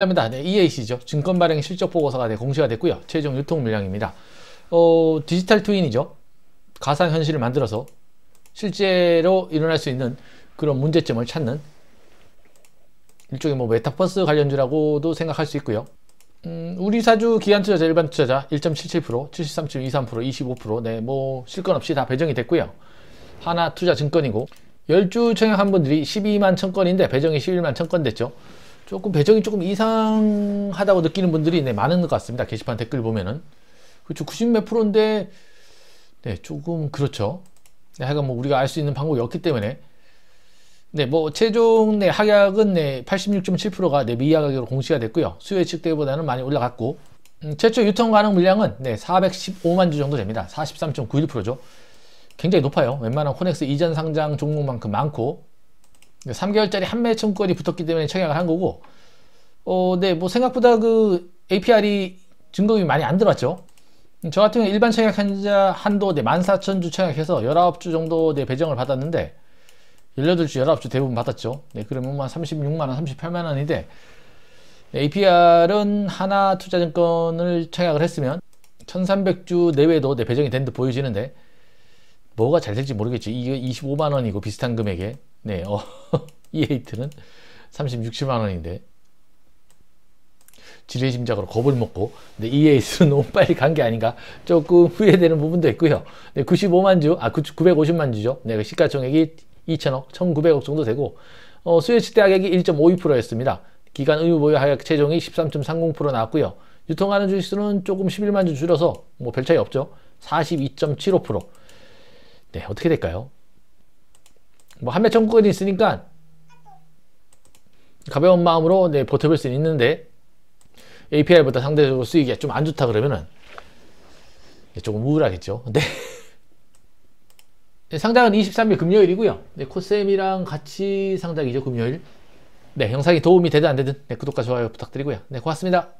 합니다. 네, EAC죠. 증권발행 실적보고서가 네, 공시가 됐고요. 최종 유통 물량입니다. 어, 디지털 트윈이죠. 가상현실을 만들어서 실제로 일어날 수 있는 그런 문제점을 찾는 일종의 뭐 메타버스 관련주라고도 생각할 수 있고요. 음, 우리 사주 기한 투자자 일반 투자자 1.77% 73.23% 25% 네, 뭐 실건 없이 다 배정이 됐고요. 하나 투자 증권이고 10주 청약한 분들이 12만 천 건인데 배정이 11만 천 건 됐죠. 조금 배정이 조금 이상하다고 느끼는 분들이 네, 많은 것 같습니다. 게시판 댓글 보면은. 그렇죠. 90 몇 프로인데, 네, 조금 그렇죠. 네, 하여간 뭐 우리가 알 수 있는 방법이 없기 때문에. 네, 뭐 최종 네, 하약은 네, 86.7%가 네, 미약 가격으로 공시가 됐고요. 수요 예측대보다는 많이 올라갔고, 음, 최초 유통 가능 물량은 네, 415만 주 정도 됩니다. 43.91%죠. 굉장히 높아요. 웬만한 코넥스 이전 상장 종목만큼 많고 3개월짜리 그러니까 한매 청구권이 붙었기 때문에 청약을 한 거고 어, 네, 뭐 생각보다 그 APR이 증거금이 많이 안 들어왔죠. 저 같은 경우 일반 청약 한자 한도 네, 14,000주 청약해서 19주 정도 네, 배정을 받았는데 18주, 19주 대부분 받았죠. 네, 그러면 뭐 36만원, 38만원인데 네, APR은 하나 투자증권을 청약을 했으면 1300주 내외도 네, 배정이 된 듯 보여지는데 뭐가 잘 될지 모르겠지. 이게 25만원이고 비슷한 금액에 네, 어, E8는 36만 0 원인데 지뢰 심작으로 겁을 먹고 근데 e a 는 너무 빨리 간 게 아닌가 조금 후회되는 부분도 있고요. 네, 95만 주, 아 950만 주죠. 네, 그 시가총액이 2천억, 1,900억 정도 되고 어, 스웨치대 가격이 1.52%였습니다. 기간 의무 보유 하역 최종이 13.30% 나왔고요. 유통하는 주식수는 조금 11만 주 줄여서 뭐 별 차이 없죠. 42.75%. 네, 어떻게 될까요? 뭐 한매 청구권이 있으니까 가벼운 마음으로 네, 버텨볼 수는 있는데 API보다 상대적으로 수익이 좀 안 좋다 그러면은 조금 우울하겠죠. 근 네, 상장은 23일 금요일이고요. 네, 코쌤이랑 같이 상장이죠 금요일. 네 영상이 도움이 되든 안 되든 네, 구독과 좋아요 부탁드리고요. 네 고맙습니다.